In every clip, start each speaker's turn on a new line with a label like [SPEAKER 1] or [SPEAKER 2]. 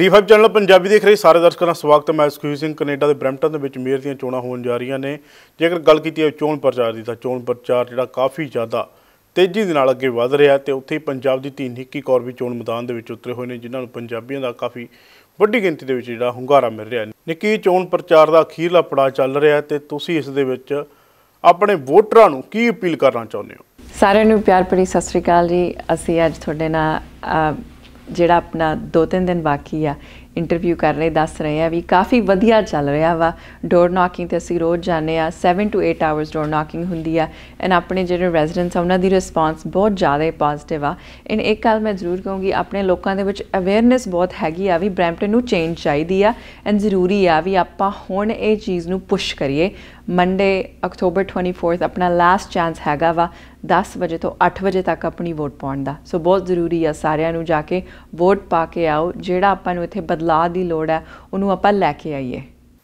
[SPEAKER 1] D5 channel Punjabi ਦੇਖ ਰਹੇ ਸਾਰੇ ਦਰਸ਼ਕਾਂ ਦਾ ਸਵਾਗਤ ਹੈ ਮੈਂ ਸੁਖੀ ਸਿੰਘ ਕੈਨੇਡਾ ਦੇ ਬ੍ਰੈਂਪਟਨ ਦੇ ਵਿੱਚ ਮੇਅਰ ਦੀਆਂ ਚੋਣਾਂ ਹੋਣ ਜਾ ਰਹੀਆਂ ਨੇ ਜੇਕਰ ਗੱਲ ਕੀਤੀ ਹੈ ਚੋਣ ਪ੍ਰਚਾਰ ਦੀ ਤਾਂ ਚੋਣ ਪ੍ਰਚਾਰ ਜਿਹੜਾ ਕਾਫੀ ਜ਼ਿਆਦਾ ਤੇਜ਼ੀ ਦੇ ਨਾਲ ਅੱਗੇ ਵਧ ਰਿਹਾ ਤੇ ਉੱਥੇ ਪੰਜਾਬ ਦੀ ਧੀ ਨਿੱਕੀ ਕੌਰ ਵੀ ਚੋਣ ਮੈਦਾਨ ਦੇ ਵਿੱਚ ਉਤਰੇ ਹੋਏ ਨੇ ਜਿਨ੍ਹਾਂ ਨੂੰ ਪੰਜਾਬੀਆਂ ਦਾ ਕਾਫੀ ਵੱਡੀ ਗਿਣਤੀ ਦੇ ਵਿੱਚ ਜਿਹੜਾ ਹੁੰਗਾਰਾ ਮਿਲ ਰਿਹਾ ਹੈ ਨਿੱਕੀ ਚੋਣ ਪ੍ਰਚਾਰ ਦਾ ਅਖੀਰਲਾ ਪੜਾ ਚੱਲ ਰਿਹਾ ਤੇ ਤੁਸੀਂ ਇਸ ਦੇ ਵਿੱਚ ਆਪਣੇ ਵੋਟਰਾਂ ਨੂੰ ਕੀ ਅਪੀਲ ਕਰਨਾ ਚਾਹੁੰਦੇ ਹੋ
[SPEAKER 2] ਸਾਰਿਆਂ ਨੂੰ ਪਿਆਰ ਭਰੀ ਸਤਿ ਸ੍ਰੀ ਅਕਾਲ ਜੀ ਅਸੀਂ ਅੱਜ ਤੁਹਾਡੇ ਨਾਲ ਜਿਹੜਾ ਆਪਣਾ 2-3 ਦਿਨ ਬਾਕੀ ਆ ਇੰਟਰਵਿਊ ਕਰ ਰਹੇ ਦੱਸ ਰਹੇ ਆ ਵੀ ਕਾਫੀ ਵਧੀਆ ਚੱਲ ਰਿਹਾ ਵਾ ਡੋਰ ਨੌਕਿੰਗ ਤੇ ਅਸੀਂ ਰੋਜ਼ ਜਾਂਦੇ ਆ 7 ਟੂ 8 ਆਵਰਸ ਡੋਰ ਨੌਕਿੰਗ ਹੁੰਦੀ ਆ ਐਂਡ ਆਪਣੇ ਜਿਹੜੇ ਰੈਜ਼ੀਡੈਂਟਸ ਆ ਉਹਨਾਂ ਦੀ ਰਿਸਪਾਂਸ ਬਹੁਤ ਜ਼ਿਆਦਾ ਪੋਜ਼ਿਟਿਵ ਆ ਇਨ ਇੱਕ ਗੱਲ ਮੈਂ ਜ਼ਰੂਰ ਕਹੂੰਗੀ ਆਪਣੇ ਲੋਕਾਂ ਦੇ ਵਿੱਚ ਅਵੇਅਰਨੈਸ ਬਹੁਤ ਹੈਗੀ ਆ ਵੀ ਬ੍ਰੈਂਪਟਨ ਨੂੰ ਚੇਂਜ ਚਾਹੀਦੀ ਆ ਐਂਡ ਜ਼ਰੂਰੀ ਆ ਵੀ ਆਪਾਂ ਹੁਣ ਇਹ ਚੀਜ਼ ਨੂੰ ਪੁਸ਼ ਕਰੀਏ ਮੰਡੇ ਅਕਤੂਬਰ 24 ਆਪਣਾ ਲਾਸਟ ਚਾਂਸ ਹੈਗਾ ਵਾ 10 ਵਜੇ ਤੋਂ 8 ਵਜੇ ਤੱਕ ਆਪਣੀ ਵੋਟ ਪਾਉਣ ਦਾ ਸੋ ਬਹੁਤ ਜ਼ਰੂਰੀ ਆ ਸਾਰਿਆਂ ਨੂੰ ਜਾ ਕੇ ਵੋਟ ਪਾ ਕੇ ਆਓ ਜਿਹੜਾ ਆਪਾਂ ਨੂੰ ਇੱਥੇ ਬਦਲਾਅ ਦੀ ਲੋੜ ਹੈ ਉਹਨੂੰ ਆਪਾਂ ਲੈ ਕੇ ਆਈਏ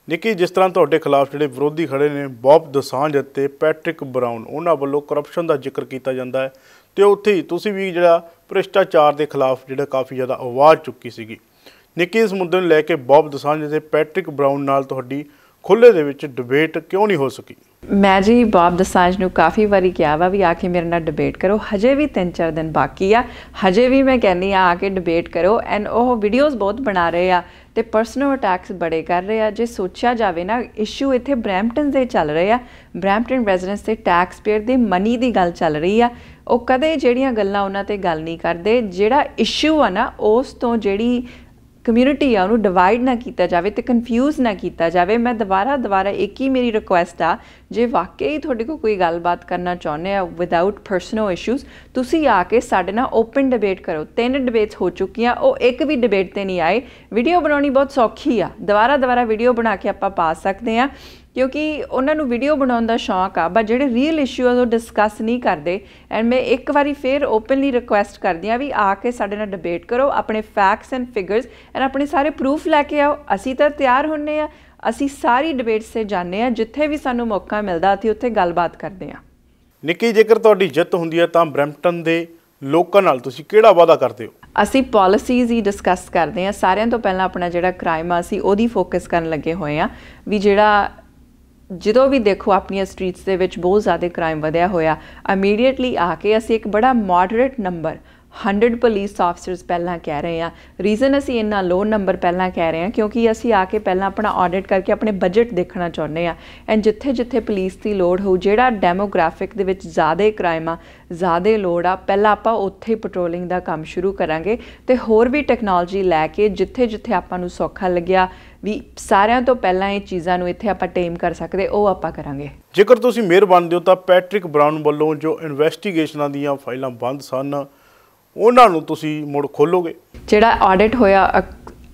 [SPEAKER 1] ਨਿੱਕੀ ਜਿਸ ਤਰ੍ਹਾਂ ਤੁਹਾਡੇ ਖਿਲਾਫ ਜਿਹੜੇ ਵਿਰੋਧੀ ਖੜੇ ਨੇ ਬੌਬ ਦਸਾਂਜ ਅਤੇ ਪੈਟ੍ਰਿਕ ਬਰਾਊਨ ਉਹਨਾਂ ਵੱਲੋਂ ਕਰਪਸ਼ਨ ਦਾ ਜ਼ਿਕਰ ਕੀਤਾ ਜਾਂਦਾ ਹੈ ਤੇ ਉੱਥੇ ਹੀ ਤੁਸੀਂ ਵੀ ਜਿਹੜਾ ਭ੍ਰਿਸ਼ਟਾਚਾਰ ਦੇ ਖਿਲਾਫ ਜਿਹੜਾ ਕਾਫੀ ਜ਼ਿਆਦਾ ਆਵਾਜ਼ ਚੁੱਕੀ ਸੀਗੀ ਨਿੱਕੀ ਇਸ ਮੁੱਦੇ ਨੂੰ ਲੈ ਕੇ ਬੌਬ ਦਸਾਂਜ ਅਤੇ ਪੈਟ੍ਰਿਕ ਬਰਾਊਨ ਨਾਲ ਤੁਹਾਡੀ ਖੁੱਲੇ ਦੇ ਵਿੱਚ ਡਿਬੇਟ ਕਿਉਂ ਨਹੀਂ ਹੋ ਸਕੀ
[SPEAKER 2] ਮੈਂ ਜੀ ਬਾਬ ਦਸਾਂਜ ਨੂੰ ਕਾਫੀ ਵਾਰੀ ਕਿਹਾ ਵਾ ਵੀ ਆ ਕੇ ਮੇਰੇ ਨਾਲ ਡਿਬੇਟ ਕਰੋ ਹਜੇ ਵੀ 3-4 ਦਿਨ ਬਾਕੀ ਆ ਹਜੇ ਵੀ ਮੈਂ ਕਹਿੰਨੀ ਆ ਆ ਕੇ ਡਿਬੇਟ ਕਰੋ ਐਂਡ ਉਹ ਵੀਡੀਓਜ਼ ਬਹੁਤ ਬਣਾ ਰਹੇ ਆ ਤੇ ਪਰਸਨਲ ਅਟੈਕਸ ਬੜੇ ਕਰ ਰਹੇ ਆ ਜੇ ਸੋਚਿਆ ਜਾਵੇ ਨਾ ਇਸ਼ੂ ਇੱਥੇ ਬ੍ਰੈਂਪਟਨ ਦੇ ਚੱਲ ਰਹੇ ਆ ਬ੍ਰੈਂਪਟਨ ਰੈਜ਼ੀਡੈਂਸ ਤੇ ਟੈਕਸ ਪੇਅਰ ਦੇ ਮਨੀ ਦੀ ਗੱਲ ਚੱਲ ਰਹੀ ਆ ਉਹ ਕਦੇ ਜਿਹੜੀਆਂ ਗੱਲਾਂ ਉਹਨਾਂ ਤੇ ਗੱਲ ਨਹੀਂ ਕਰਦੇ ਜਿਹੜਾ ਇਸ਼ੂ ਆ ਨਾ ਉਸ ਤੋਂ ਜਿਹੜੀ ਕਮਿਊਨਿਟੀ ਆ ਉਹਨੂੰ ਡਿਵਾਈਡ ਨਾ ਕੀਤਾ ਜਾਵੇ ਤੇ ਕਨਫਿਊਜ਼ ਨਾ ਕੀਤਾ ਜਾਵੇ ਮੈਂ ਦੁਬਾਰਾ ਦੁਬਾਰਾ ਇੱਕ ਹੀ ਮੇਰੀ ਰਿਕੁਐਸਟ ਆ ਜੇ ਵਾਕਈ ਤੁਹਾਡੇ ਕੋ ਕੋਈ ਗੱਲਬਾਤ ਕਰਨਾ ਚਾਹੁੰਦੇ ਆ ਵਿਦਆਊਟ ਪਰਸਨਲ ਇਸ਼ੂਸ ਤੁਸੀਂ ਆ ਕੇ ਸਾਡੇ ਨਾਲ ਓਪਨ ਡਿਬੇਟ ਕਰੋ ਤਿੰਨ ਡਿਬੇਟਸ ਹੋ ਚੁੱਕੀਆਂ ਉਹ ਇੱਕ ਵੀ ਡਿਬੇਟ ਤੇ ਨਹੀਂ ਆਏ ਵੀਡੀਓ ਬਣਾਉਣੀ ਬਹੁਤ ਸੌਖੀ ਆ ਦੁਬਾਰਾ ਦੁਬਾਰਾ ਵੀਡੀਓ ਬਣਾ ਕੇ ਆਪਾਂ ਪਾ ਸਕਦੇ ਆ ਕਿਉਂਕਿ ਉਹਨਾਂ ਨੂੰ ਵੀਡੀਓ ਬਣਾਉਣ ਦਾ ਸ਼ੌਂਕ ਆ ਬਟ ਜਿਹੜੇ ਰੀਅਲ ਇਸ਼ੂ ਆ ਉਹ ਡਿਸਕਸ ਨਹੀਂ ਕਰਦੇ ਐਂਡ ਮੈਂ ਇੱਕ ਵਾਰੀ ਫੇਰ ਓਪਨਲੀ ਰਿਕੁਐਸਟ ਕਰਦੀ ਆ ਵੀ ਆ ਕੇ ਸਾਡੇ ਨਾਲ ਡਿਬੇਟ ਕਰੋ ਆਪਣੇ ਫੈਕਟਸ ਐਂਡ ਫਿਗਰਸ ਐਂਡ ਆਪਣੇ ਸਾਰੇ ਪ੍ਰੂਫ ਲੈ ਕੇ ਆਓ ਅਸੀਂ ਤਾਂ ਤਿਆਰ ਹੁੰਨੇ ਆ ਅਸੀਂ ਸਾਰੀ ਡਿਬੇਟ ਸੇ ਜਾਂਦੇ ਆ ਜਿੱਥੇ ਵੀ ਸਾਨੂੰ ਮੌਕਾ ਮਿਲਦਾ ਅਸੀਂ ਉੱਥੇ ਗੱਲਬਾਤ ਕਰਦੇ ਆ
[SPEAKER 1] ਨਿੱਕੀ ਜੇਕਰ ਤੁਹਾਡੀ ਜਿੱਤ ਹੁੰਦੀ ਹੈ ਤਾਂ ਬ੍ਰੈਂਪਟਨ ਦੇ ਲੋਕਾਂ ਨਾਲ ਤੁਸੀਂ ਕਿਹੜਾ ਵਾਅਦਾ ਕਰਦੇ ਹੋ
[SPEAKER 2] ਅਸੀਂ ਪਾਲਿਸੀਜ਼ ਹੀ ਡਿਸਕਸ ਕਰਦੇ ਆ ਸਾਰਿਆਂ ਤੋਂ ਪਹਿਲਾਂ ਆਪਣਾ ਜਿਹੜਾ ਕ੍ਰਾਈਮ ਆ ਸੀ ਉਹਦੀ ਫੋਕਸ ਕਰਨ ਲੱਗੇ ਹੋਏ ਆ ਵੀ ਜਿਹੜਾ ਜਦੋਂ ਵੀ ਦੇਖੋ ਆਪਣੀਆਂ ਸਟਰੀਟਸ ਦੇ ਵਿੱਚ ਬਹੁਤ ਜ਼ਿਆਦਾ ਕ੍ਰਾਈਮ ਵਧਿਆ ਹੋਇਆ ਇਮੀਡੀਏਟਲੀ ਆ ਕੇ ਅਸੀਂ ਇੱਕ ਬੜਾ ਮੋਡਰੇਟ ਨੰਬਰ 100 ਪੁਲਿਸ ਆਫਸਰਸ ਪਹਿਲਾਂ ਕਹਿ ਰਹੇ ਆ ਰੀਜ਼ਨ ਅਸੀਂ ਇੰਨਾ ਲੋ ਨੰਬਰ ਪਹਿਲਾਂ ਕਹਿ ਰਹੇ ਆ ਕਿਉਂਕਿ ਅਸੀਂ ਆ ਕੇ ਪਹਿਲਾਂ ਆਪਣਾ ਆਡਿਟ ਕਰਕੇ ਆਪਣੇ ਬਜਟ ਦੇਖਣਾ ਚਾਹੁੰਦੇ ਆ ਐਂਡ ਜਿੱਥੇ-ਜਿੱਥੇ ਪੁਲਿਸ ਦੀ ਲੋੜ ਹੋ ਜਿਹੜਾ ਡੈਮੋਗ੍ਰਾਫਿਕ ਦੇ ਵਿੱਚ ਜ਼ਿਆਦਾ ਕ੍ਰਾਈਮ ਆ ਜ਼ਿਆਦਾ ਲੋੜ ਆ ਪਹਿਲਾਂ ਆਪਾਂ ਉੱਥੇ ਹੀ ਪੈਟਰੋਲਿੰਗ ਦਾ ਕੰਮ ਸ਼ੁਰੂ ਕਰਾਂਗੇ ਤੇ ਹੋਰ ਵੀ ਟੈਕਨੋਲੋਜੀ ਲੈ ਕੇ ਜਿੱਥੇ-ਜਿੱਥੇ ਆਪਾਂ ਨੂੰ ਸੌਖਾ ਲੱਗਿਆ ਵੀ ਸਾਰਿਆਂ ਤੋਂ ਪਹਿਲਾਂ ਇਹ ਚੀਜ਼ਾਂ ਨੂੰ ਇੱਥੇ ਆਪਾਂ ਟੇਮ ਕਰ ਸਕਦੇ ਉਹ ਆਪਾਂ ਕਰਾਂਗੇ
[SPEAKER 1] ਜੇਕਰ ਤੁਸੀਂ ਮਿਹਰਬਾਨ ਦਿਓ ਤਾਂ ਪੈਟ੍ਰਿਕ ਬ੍ਰਾਊਨ ਵੱਲੋਂ ਜੋ ਇਨਵੈਸਟੀਗੇਸ਼ਨਾਂ ਦੀਆਂ ਫਾਈਲਾਂ ਬੰਦ ਸਨ ਉਹਨਾਂ ਨੂੰ ਤੁਸੀਂ ਮੁੜ ਖੋਲੋਗੇ
[SPEAKER 2] ਜਿਹੜਾ ਆਡਿਟ ਹੋਇਆ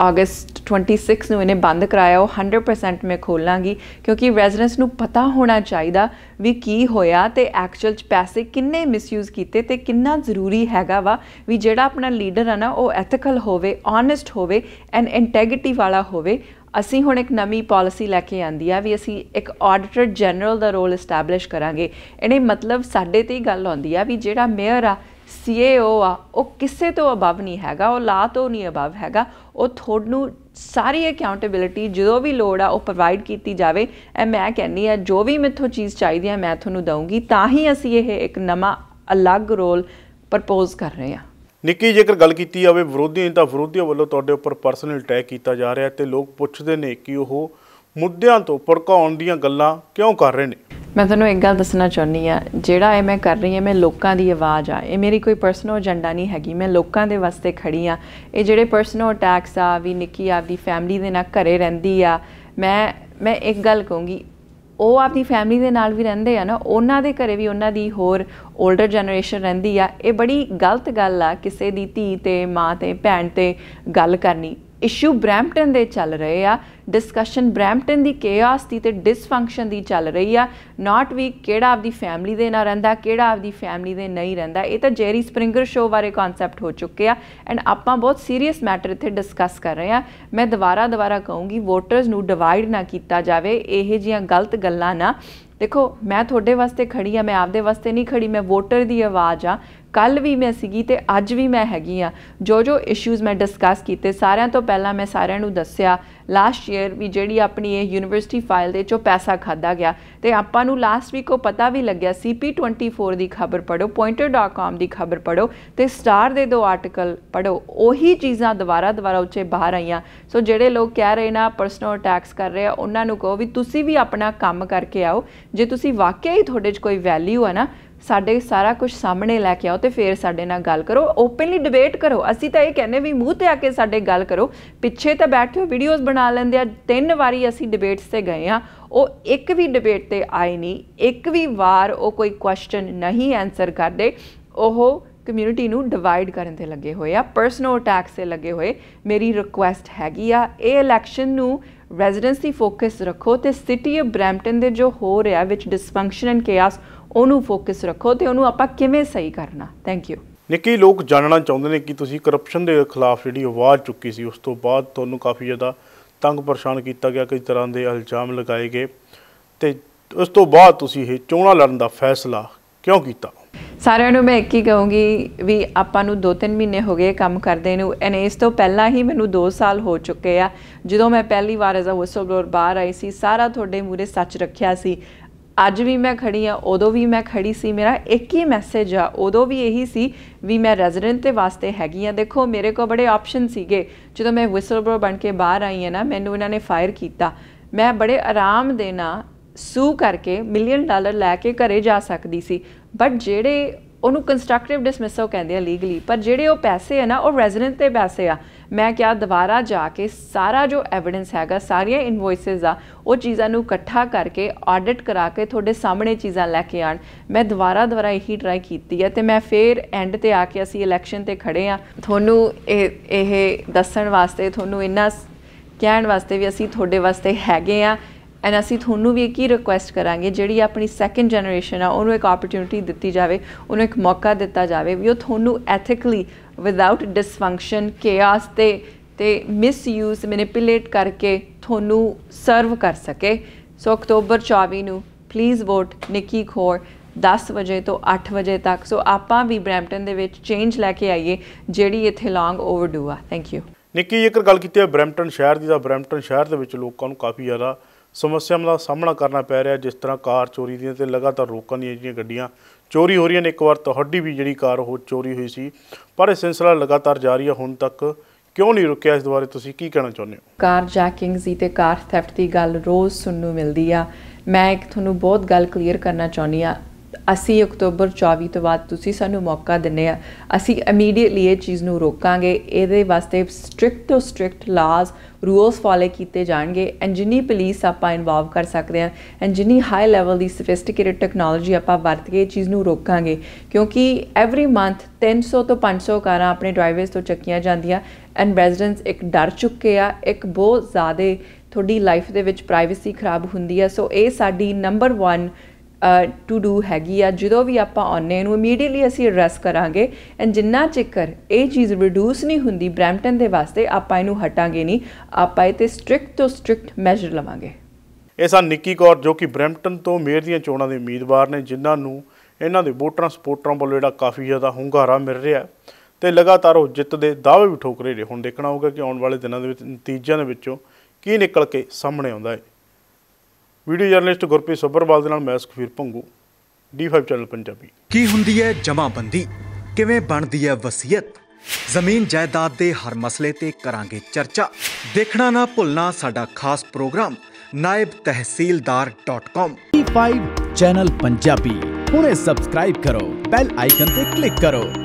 [SPEAKER 2] ਅਗਸਟ 26 ਨੂੰ ਇਹਨੇ ਬੰਦ ਕਰਾਇਆ ਉਹ 100% ਮੈਂ ਖੋਲਾਂਗੀ ਕਿਉਂਕਿ ਰੈਜ਼ੀਡੈਂਟਸ ਨੂੰ ਪਤਾ ਹੋਣਾ ਚਾਹੀਦਾ ਵੀ ਕੀ ਹੋਇਆ ਤੇ ਐਕਚੁਅਲ ਚ ਪੈਸੇ ਕਿੰਨੇ ਮਿਸਯੂਜ਼ ਕੀਤੇ ਤੇ ਕਿੰਨਾ ਜ਼ਰੂਰੀ ਹੈਗਾ ਵਾ ਵੀ ਜਿਹੜਾ ਆਪਣਾ ਲੀਡਰ ਆ ਨਾ ਉਹ ਐਥੀਕਲ ਹੋਵੇ ਓਨੈਸਟ ਹੋਵੇ ਐਂਡ ਇੰਟੈਗ੍ਰਿਟੀ ਵਾਲਾ ਹੋਵੇ ਅਸੀਂ ਹੁਣ ਇੱਕ ਨਵੀਂ ਪਾਲਿਸੀ ਲੈ ਕੇ ਆਂਦੀ ਆ ਵੀ ਅਸੀਂ ਇੱਕ ਆਡੀਟਰ ਜਨਰਲ ਦਾ ਰੋਲ ਐਸਟੈਬਲਿਸ਼ ਕਰਾਂਗੇ ਇਹਨੇ ਮਤਲਬ ਸਾਡੇ ਤੇ ਹੀ ਗੱਲ ਆਉਂਦੀ ਆ ਵੀ ਜਿਹੜਾ ਮੇਅਰ ਆ ਸੀਏਓ ਆ ਉਹ ਕਿਸੇ ਤੋਂ ਅਬਵ ਨਹੀਂ ਹੈਗਾ ਉਹ ਲਾ ਤੋਂ ਨਹੀਂ ਅਬਵ ਹੈਗਾ ਉਹ ਤੁਹਾਨੂੰ ਸਾਰੀ ਅਕਾਊਂਟੇਬਿਲਟੀ ਜਦੋਂ ਵੀ ਲੋੜ ਆ ਉਹ ਪ੍ਰੋਵਾਈਡ ਕੀਤੀ ਜਾਵੇ ਐ ਮੈਂ ਕਹਿੰਨੀ ਆ ਜੋ ਵੀ ਮੈਥੋਂ ਚੀਜ਼ ਚਾਹੀਦੀ ਆ ਮੈਂ ਤੁਹਾਨੂੰ ਦਵਾਂਗੀ ਤਾਂ ਹੀ ਅਸੀਂ ਇਹ ਇੱਕ ਨਵਾਂ ਅਲੱਗ ਰੋਲ ਪ੍ਰਪੋਜ਼ ਕਰ ਰਹੇ ਆ
[SPEAKER 1] ਨਿੱਕੀ ਜੇਕਰ ਗੱਲ ਕੀਤੀ ਜਾਵੇ ਵਿਰੋਧੀਆਂ ਤਾਂ ਵਿਰੋਧੀਆਂ ਵੱਲੋਂ ਤੁਹਾਡੇ ਉੱਪਰ ਪਰਸਨਲ ਅਟੈਕ ਕੀਤਾ ਜਾ ਰਿਹਾ ਤੇ ਲੋਕ ਪੁੱਛਦੇ ਨੇ ਕਿ ਉਹ ਮੁੱਦਿਆਂ ਤੋਂ ਪੜਕਾਉਣ ਦੀਆਂ ਗੱਲਾਂ ਕਿਉਂ ਕਰ ਰਹੇ ਨੇ
[SPEAKER 2] ਮੈਂ ਤੁਹਾਨੂੰ ਇੱਕ ਗੱਲ ਦੱਸਣਾ ਚਾਹੁੰਦੀ ਆ ਜਿਹੜਾ ਇਹ ਮੈਂ ਕਰ ਰਹੀ ਹਾਂ ਮੈਂ ਲੋਕਾਂ ਦੀ ਆਵਾਜ਼ ਆ ਇਹ ਮੇਰੀ ਕੋਈ ਪਰਸਨਲ ਏਜੰਡਾ ਨਹੀਂ ਹੈਗੀ ਮੈਂ ਲੋਕਾਂ ਦੇ ਵਾਸਤੇ ਖੜੀ ਆ ਇਹ ਜਿਹੜੇ ਪਰਸਨਲ ਅਟੈਕਸ ਆ ਵੀ ਨਿੱਕੀ ਆਪਦੀ ਫੈਮਿਲੀ ਦੇ ਨਾਲ ਘਰੇ ਰਹਿੰਦੀ ਆ ਮੈਂ ਮੈਂ ਇੱਕ ਗੱਲ ਕਹੂੰਗੀ ਉਹ ਆਪਣੀ ਫੈਮਿਲੀ ਦੇ ਨਾਲ ਵੀ ਰਹਿੰਦੇ ਆ ਨਾ ਉਹਨਾਂ ਦੇ ਘਰੇ ਵੀ ਉਹਨਾਂ ਦੀ ਹੋਰ 올ਡਰ ਜਨਰੇਸ਼ਨ ਰਹਿੰਦੀ ਆ ਇਹ ਬੜੀ ਗਲਤ ਗੱਲ ਆ ਕਿਸੇ ਦੀ ਧੀ ਤੇ ਮਾਂ ਤੇ ਭੈਣ ਤੇ ਗੱਲ ਕਰਨੀ ਇਸ਼ੂ ਬ੍ਰੈਂਪਟਨ ਦੇ ਚੱਲ ਰਹੇ ਆ ਡਿਸਕਸ਼ਨ ਬ੍ਰੈਂਪਟਨ ਦੀ ਕੇਆਸ ਦੀ ਤੇ ਡਿਸਫੰਕਸ਼ਨ ਦੀ ਚੱਲ ਰਹੀ ਆ ਨਾਟ ਵੀ ਕਿਹੜਾ ਆਪਦੀ ਫੈਮਿਲੀ ਦੇ ਨਾਲ ਰਹਿੰਦਾ ਕਿਹੜਾ ਆਪਦੀ ਫੈਮਿਲੀ ਦੇ ਨਹੀਂ ਰਹਿੰਦਾ ਇਹ ਤਾਂ ਜੈਰੀ ਸਪ੍ਰਿੰਗਰ ਸ਼ੋ ਬਾਰੇ ਕਨਸੈਪਟ ਹੋ ਚੁੱਕੇ ਆ ਐਂਡ ਆਪਾਂ ਬਹੁਤ ਸੀਰੀਅਸ ਮੈਟਰ ਇੱਥੇ ਡਿਸਕਸ ਕਰ ਰਹੇ ਆ ਮੈਂ ਦੁਬਾਰਾ ਦੁਬਾਰਾ ਕਹੂੰਗੀ ਵੋਟਰਸ ਨੂੰ ਡਿਵਾਈਡ ਨਾ ਕੀਤਾ ਜਾਵੇ ਇਹ ਜੀਆਂ ਗਲਤ ਗੱਲਾਂ ਨਾ ਦੇਖੋ ਮੈਂ ਤੁਹਾਡੇ ਵਾਸਤੇ ਖੜੀ ਆ ਮੈਂ ਆਪਦੇ ਵਾਸਤੇ ਨਹੀਂ ਖੜੀ ਮੈਂ ਵੋਟਰ ਦੀ ਆਵਾਜ਼ ਆ ਕੱਲ ਵੀ ਮੈਂ ਸੀਗੀ ਤੇ ਅੱਜ ਵੀ ਮੈਂ ਹੈਗੀ ਆ ਜੋ ਜੋ ਇਸ਼ੂਜ਼ ਮੈਂ ਡਿਸਕਸ ਕੀਤੇ ਸਾਰਿਆਂ ਤੋਂ ਪਹਿਲਾਂ ਮੈਂ ਸਾਰਿਆਂ ਨੂੰ ਦੱਸਿਆ ਲਾਸਟ ਈਅਰ ਵੀ ਜਿਹੜੀ ਆਪਣੀ ਇਹ ਯੂਨੀਵਰਸਿਟੀ ਫਾਈਲ ਦੇ ਚੋਂ ਪੈਸਾ ਖਾਦਾ ਗਿਆ ਤੇ ਆਪਾਂ ਨੂੰ ਲਾਸਟ ਵੀਕ ਉਹ ਪਤਾ ਵੀ ਲੱਗਿਆ CP24 ਦੀ ਖਬਰ ਪੜੋ pointer.com ਦੀ ਖਬਰ ਪੜੋ ਤੇ ਸਟਾਰ ਦੇ ਦੋ ਆਰਟੀਕਲ ਪੜੋ ਉਹੀ ਚੀਜ਼ਾਂ ਦੁਬਾਰਾ ਦੁਬਾਰਾ ਉੱਚੇ ਬਾਹਰ ਆਈਆਂ ਸੋ ਜਿਹੜੇ ਲੋਕ ਕਹਿ ਰਹੇ ਨਾ ਪਰਸਨਲ ਅਟੈਕਸ ਕਰ ਰਹੇ ਆ ਉਹਨਾਂ ਨੂੰ ਕਹੋ ਵੀ ਤੁਸੀਂ ਵੀ ਆਪਣਾ ਕੰਮ ਕਰਕੇ ਆਓ ਜੇ ਤੁਸੀਂ ਵਾਕਿਆ ਹੀ ਤੁਹਾਡੇ 'ਚ ਕੋਈ ਵੈਲਿਊ ਆ ਨਾ ਸਾਡੇ ਸਾਰਾ ਕੁਝ ਸਾਹਮਣੇ ਲੈ ਕੇ ਆਓ ਤੇ ਫਿਰ ਸਾਡੇ ਨਾਲ ਗੱਲ ਕਰੋ ਓਪਨਲੀ ਡਿਬੇਟ ਕਰੋ ਅਸੀਂ ਤਾਂ ਇਹ ਕਹਿੰਨੇ ਵੀ ਮੂੰਹ ਤੇ ਆ ਕੇ ਸਾਡੇ ਗੱਲ ਕਰੋ ਪਿੱਛੇ ਤਾਂ ਬੈਠਿਓ ਵੀਡੀਓਜ਼ ਬਣਾ ਲੈਂਦੇ ਆ ਤਿੰਨ ਵਾਰੀ ਅਸੀਂ ਡਿਬੇਟਸ ਤੇ ਗਏ ਆ ਉਹ ਇੱਕ ਵੀ ਡਿਬੇਟ ਤੇ ਆਏ ਨਹੀਂ ਇੱਕ ਵੀ ਵਾਰ ਉਹ ਕੋਈ ਕੁਐਸਚਨ ਨਹੀਂ ਆਨਸਰ ਕਰਦੇ ਉਹ ਕਮਿਊਨਿਟੀ ਨੂੰ ਡਿਵਾਈਡ ਕਰਨ ਤੇ ਲੱਗੇ ਹੋਏ ਆ ਪਰਸਨਲ ਅਟੈਕ ਤੇ ਲੱਗੇ ਹੋਏ ਮੇਰੀ ਰਿਕੁਐਸਟ ਹੈਗੀ ਆ ਇਹ ਇਲੈਕਸ਼ਨ ਨੂੰ ਰੈਜ਼ੀਡੈਂਸੀ ਫੋਕਸ ਰੱਖੋ ਤੇ ਸਿਟੀ ਆਫ ਬ੍ਰੈਂਪਟਨ ਦੇ ਜੋ ਹੋ ਰਿਹਾ ਵਿੱਚ ਡਿਸਫੰਕਸ਼ਨ ਐਂਡ ਕੇਆਸ ਉਹਨੂੰ ਫੋਕਸ ਰੱਖੋ ਤੇ ਉਹਨੂੰ ਆਪਾਂ ਕਿਵੇਂ ਸਹੀ ਕਰਨਾ ਥੈਂਕ ਯੂ
[SPEAKER 1] ਨਿੱਕੀ ਲੋਕ ਜਾਣਨਾ ਚਾਹੁੰਦੇ ਨੇ ਕਿ ਤੁਸੀਂ ਕਰਪਸ਼ਨ ਦੇ ਖਿਲਾਫ ਜਿਹੜੀ ਆਵਾਜ਼ ਚੁੱਕੀ ਸੀ ਉਸ ਤੋਂ ਬਾਅਦ ਤੁਹਾਨੂੰ ਕਾਫੀ ਜ਼ਿਆਦਾ ਤੰਗ ਪਰੇਸ਼ਾਨ ਕੀਤਾ ਗਿਆ ਕਈ ਤਰ੍ਹਾਂ ਦੇ ਇਲਜ਼ਾਮ ਲਗਾਏ ਗਏ ਤੇ ਉਸ ਤੋਂ ਬਾਅਦ ਤੁਸੀਂ ਇਹ ਚੋਣਾਂ ਲੜਨ ਦਾ ਫੈਸਲਾ ਕਿਉਂ
[SPEAKER 2] ਕੀਤਾ ਸਾਰਿਆਂ ਨੂੰ ਮੈਂ ਇੱਕ ਹੀ ਕਹੂੰਗੀ ਵੀ ਆਪਾਂ ਨੂੰ 2-3 ਮਹੀਨੇ ਹੋ ਗਏ ਕੰਮ ਕਰਦੇ ਨੂੰ ਐਨ ਇਸ ਤੋਂ ਪਹਿਲਾਂ ਹੀ ਮੈਨੂੰ 2 ਸਾਲ ਹੋ ਚੁੱਕੇ ਆ ਜਦੋਂ ਮੈਂ ਪਹਿਲੀ ਵਾਰ ਐਜ਼ ਅ ਵਿਸਲਬਲੋਅਰ ਬਾਹਰ ਆਈ ਸੀ ਸਾਰਾ ਤੁਹਾਡੇ ਮੂਰੇ ਸੱਚ ਰੱਖਿਆ ਸੀ ਅੱਜ ਵੀ ਮੈਂ ਖੜੀ ਆ ਉਦੋਂ ਵੀ ਮੈਂ ਖੜੀ ਸੀ ਮੇਰਾ ਇੱਕ ਹੀ ਮੈਸੇਜ ਆ ਉਦੋਂ ਵੀ ਇਹੀ ਸੀ ਵੀ ਮੈਂ ਰੈਜ਼ੀਡੈਂਟ ਤੇ ਵਾਸਤੇ ਹੈਗੀ ਆ ਦੇਖੋ ਮੇਰੇ ਕੋਲ ਬੜੇ ਆਪਸ਼ਨ ਸੀਗੇ ਜਦੋਂ ਮੈਂ ਵਿਸਲ ਬਣ ਕੇ ਬਾਹਰ ਆਈ ਆ ਨਾ ਮੈਨੂੰ ਇਹਨਾਂ ਨੇ ਫਾਇਰ ਕੀਤਾ ਮੈਂ ਬੜੇ ਆਰਾਮ ਦੇ ਨਾਲ ਸੂ ਕਰਕੇ ਮਿਲੀਅਨ ਡਾਲਰ ਲੈ ਕੇ ਘਰੇ ਜਾ ਸਕਦੀ ਸੀ ਬਟ ਜਿਹੜੇ ਉਹਨੂੰ ਕੰਸਟਰਕਟਿਵ ਡਿਸਮਿਸਲ ਕਹਿੰਦੇ ਆ ਲੀਗਲੀ ਪਰ ਜਿਹੜੇ ਉਹ ਪੈਸੇ ਆ ਨਾ ਉਹ ਰੈਜ਼ੀਡੈਂਟ ਦੇ ਪੈਸੇ ਆ ਮੈਂ ਕਿਹਾ ਦੁਬਾਰਾ ਜਾ ਕੇ ਸਾਰਾ ਜੋ ਐਵੀਡੈਂਸ ਹੈਗਾ ਸਾਰੀਆਂ ਇਨਵੋਇਸਸ ਆ ਉਹ ਚੀਜ਼ਾਂ ਨੂੰ ਇਕੱਠਾ ਕਰਕੇ ਆਡਿਟ ਕਰਾ ਕੇ ਤੁਹਾਡੇ ਸਾਹਮਣੇ ਚੀਜ਼ਾਂ ਲੈ ਕੇ ਆਣ ਮੈਂ ਦੁਬਾਰਾ ਦੁਬਾਰਾ ਇਹੀ ਟਰਾਈ ਕੀਤੀ ਹੈ ਤੇ ਮੈਂ ਫੇਰ ਐਂਡ ਤੇ ਆ ਕੇ ਅਸੀਂ ਇਲੈਕਸ਼ਨ ਤੇ ਖੜੇ ਆ ਤੁਹਾਨੂੰ ਇਹ ਇਹ ਦੱਸਣ ਵਾਸਤੇ ਤੁਹਾਨੂੰ ਇੰਨਾ ਕਹਿਣ ਵਾਸਤੇ ਵੀ ਅਸੀਂ ਤੁਹਾਡੇ ਵਾਸਤੇ ਹੈਗੇ ਆ ਐਂਡ ਅਸੀਂ ਤੁਹਾਨੂੰ ਵੀ ਇੱਕ ਹੀ ਰਿਕੁਐਸਟ ਕਰਾਂਗੇ ਜਿਹੜੀ ਆਪਣੀ ਸੈਕੰਡ ਜਨਰੇਸ਼ਨ ਆ ਉਹਨੂੰ ਇੱਕ ਓਪਰਚ्युनिटी ਦਿੱਤੀ ਜਾਵੇ ਉਹਨੂੰ ਇੱਕ ਮੌਕਾ ਦਿੱਤਾ ਜਾਵੇ ਵੀ ਉਹ ਤੁਹਾਨੂੰ ਐਥਿਕਲੀ ਵਿਦਆਊਟ ਡਿਸਫੰਕਸ਼ਨ ਕੇਆਸ ਤੇ ਤੇ ਮਿਸਯੂਜ਼ ਮੈਨੀਪੂਲੇਟ ਕਰਕੇ ਤੁਹਾਨੂੰ ਸਰਵ ਕਰ ਸਕੇ ਸੋ ਅਕਤੂਬਰ 24 ਨੂੰ ਪਲੀਜ਼ ਵੋਟ ਨਿੱਕੀ ਖੋਰ 10 ਵਜੇ ਤੋਂ 8 ਵਜੇ ਤੱਕ ਸੋ ਆਪਾਂ ਵੀ ਬ੍ਰੈਂਪਟਨ ਦੇ ਵਿੱਚ ਚੇਂਜ ਲੈ ਕੇ ਆਈਏ ਜਿਹੜੀ ਇੱਥੇ ਲੌਂਗ ਓਵਰਡੂ ਆ ਥੈਂਕ ਯੂ
[SPEAKER 1] ਨਿੱਕੀ ਜੇਕਰ ਗੱਲ ਕੀਤੀ ਹੈ ਬ੍ਰੈਂਪਟਨ ਸ਼ਹਿਰ ਦੀ ਤਾਂ ਬ੍ਰੈਂਪਟਨ ਸ਼ਹਿਰ ਦੇ ਵਿੱਚ ਲੋਕਾਂ ਨੂੰ ਕਾਫੀ ਜ਼ਿਆਦਾ ਸਮੱਸਿਆਵਾਂ ਦਾ ਸਾਹਮਣਾ ਕਰਨਾ ਪੈ ਰਿਹਾ ਜਿਸ ਤਰ੍ਹਾਂ ਕਾਰ ਚੋਰੀ ਦੀਆਂ ਤੇ ਲਗਾਤਾਰ ਰੋਕਣ ਦੀਆਂ ਜਿਹੜੀਆਂ ਗੱਡੀਆਂ ਚੋਰੀ ਹੋ ਰਹੀਆਂ ਨੇ ਇੱਕ ਵਾਰ ਤੁਹਾਡੀ ਵੀ ਜਿਹੜੀ ਕਾਰ ਉਹ ਚੋਰੀ ਹੋਈ ਸੀ ਪਰ ਇਹ ਸਿਲਸਿਲਾ ਲਗਾਤਾਰ ਜਾਰੀ ਹੈ ਹੁਣ ਤੱਕ ਕਿਉਂ ਨਹੀਂ ਰੁਕਿਆ ਇਸ ਬਾਰੇ ਤੁਸੀਂ ਕੀ ਕਹਿਣਾ ਚਾਹੁੰਦੇ ਹੋ
[SPEAKER 2] ਕਾਰ ਜੈਕਿੰਗਸ ਤੇ ਕਾਰ ਥੈਫਟ ਦੀ ਗੱਲ ਰੋਜ਼ ਸੁਣਨ ਨੂੰ ਮਿਲਦੀ ਆ ਮੈਂ ਇੱਕ ਤੁਹਾਨੂੰ ਬਹੁਤ ਗੱਲ ਕਲੀਅਰ ਕਰਨਾ ਚਾਹੁੰਦੀ ਆ ਅਸੀਂ ਅਕਤੂਬਰ 24 ਤੋਂ ਬਾਅਦ ਤੁਸੀਂ ਸਾਨੂੰ ਮੌਕਾ ਦਿੰਨੇ ਆ ਅਸੀਂ ਇਮੀਡੀਏਟਲੀ ਇਹ ਚੀਜ਼ ਨੂੰ ਰੋਕਾਂਗੇ ਇਹਦੇ ਵਾਸਤੇ ਸਟ੍ਰਿਕਟ ਤੋਂ ਸਟ੍ਰਿਕਟ ਲਾਜ਼ ਰੂਲਸ ਫਾਲੋ ਕੀਤੇ ਜਾਣਗੇ ਐਂਡ ਜਿੰਨੀ ਪੁਲਿਸ ਆਪਾਂ ਇਨਵੋਲਵ ਕਰ ਸਕਦੇ ਆ ਐਂਡ ਜਿੰਨੀ ਹਾਈ ਲੈਵਲ ਦੀ ਸਫਿਸਟੀਕੇਟਡ ਟੈਕਨੋਲੋਜੀ ਆਪਾਂ ਵਰਤ ਕੇ ਇਹ ਚੀਜ਼ ਨੂੰ ਰੋਕਾਂਗੇ ਕਿਉਂਕਿ ਐਵਰੀ ਮੰਥ 300 ਤੋਂ 500 ਕਾਰਾਂ ਆਪਣੇ ਡਰਾਈਵਰਸ ਤੋਂ ਚੱਕੀਆਂ ਜਾਂਦੀਆਂ ਐਂਡ ਰੈਜ਼ੀਡੈਂਟਸ ਇੱਕ ਡਰ ਚੁੱਕੇ ਆ ਇੱਕ ਬਹੁਤ ਜ਼ਿਆਦਾ ਤੁਹਾਡੀ ਲਾਈਫ ਦੇ ਵਿੱਚ ਪ੍ਰਾਈਵੇਸੀ ਖਰਾਬ ਹੁੰਦੀ ਆ ਸੋ ਇਹ ਸਾਡੀ ਨੰਬਰ 1 ਟੂ ਡੂ ਹੈਗੀ ਆ ਜਦੋਂ ਵੀ ਆਪਾਂ ਆਉਨੇ ਨੂੰ ਇਮੀਡੀਏਟਲੀ ਅਸੀਂ ਐਡਰੈਸ ਕਰਾਂਗੇ ਐਂਡ ਜਿੰਨਾ ਚਿਕਰ ਇਹ ਚੀਜ਼ ਰਿਡਿਊਸ ਨਹੀਂ ਹੁੰਦੀ ਬ੍ਰੈਂਪਟਨ ਦੇ ਵਾਸਤੇ ਆਪਾਂ ਇਹਨੂੰ ਹਟਾਂਗੇ ਨਹੀਂ ਆਪਾਂ ਇਹ ਤੇ ਸਟ੍ਰਿਕਟ ਤੋਂ ਸਟ੍ਰਿਕਟ ਮੈਜਰ ਲਵਾਂਗੇ
[SPEAKER 1] ਇਹ ਸਾ ਨਿੱਕੀ ਕੌਰ ਜੋ ਕਿ ਬ੍ਰੈਂਪਟਨ ਤੋਂ ਮੇਅਰ ਦੀਆਂ ਚੋਣਾਂ ਦੇ ਉਮੀਦਵਾਰ ਨੇ ਜਿਨ੍ਹਾਂ ਨੂੰ ਇਹਨਾਂ ਦੇ ਵੋਟਰਾਂ ਸਪੋਰਟਰਾਂ ਵੱਲੋਂ ਜਿਹੜਾ ਕਾਫੀ ਜ਼ਿਆਦਾ ਹੁੰਗਾਰਾ ਮਿਲ ਰਿਹਾ ਤੇ ਲਗਾਤਾਰ ਉਹ ਜਿੱਤ ਦੇ ਦਾਅਵੇ ਵੀ ਠੋਕ ਰਹੇ ਨੇ ਹੁਣ ਦੇਖਣਾ ਹੋਊਗਾ ਕਿ ਆਉਣ ਵਾਲੇ ਦਿਨਾਂ ਦੇ ਵਿੱਚ ਨਤੀਜਿਆਂ ਦੇ ਵਿੱਚੋਂ ਕੀ ਨਿਕਲ ਕੇ ਸਾਹਮਣੇ ਆਉਂਦਾ ਹੈ ਵੀਡੀਓ ਜਰਨਲਿਸਟ ਗੁਰਪ੍ਰੀਤ ਸੁਬਰਵਾਲ ਦੇ ਨਾਲ ਮੈਂ ਸੁਖਵੀਰ ਭੰਗੂ D5 ਚੈਨਲ ਪੰਜਾਬੀ ਕੀ ਹੁੰਦੀ ਹੈ ਜਮਾਬੰਦੀ ਕਿਵੇਂ ਬਣਦੀ ਹੈ ਵਸੀਅਤ ਜ਼ਮੀਨ ਜਾਇਦਾਦ ਦੇ ਹਰ ਮਸਲੇ ਤੇ ਕਰਾਂਗੇ ਚਰਚਾ ਦੇਖਣਾ ਨਾ ਭੁੱਲਣਾ ਸਾਡਾ ਖਾਸ programme
[SPEAKER 2] naibtehsildar.com D5 channel Punjabi ਹੁਣੇ ਸਬਸਕ੍ਰਾਈਬ ਕਰੋ ਬੈਲ ਆਈਕਨ ਤੇ ਕਲਿੱਕ ਕਰੋ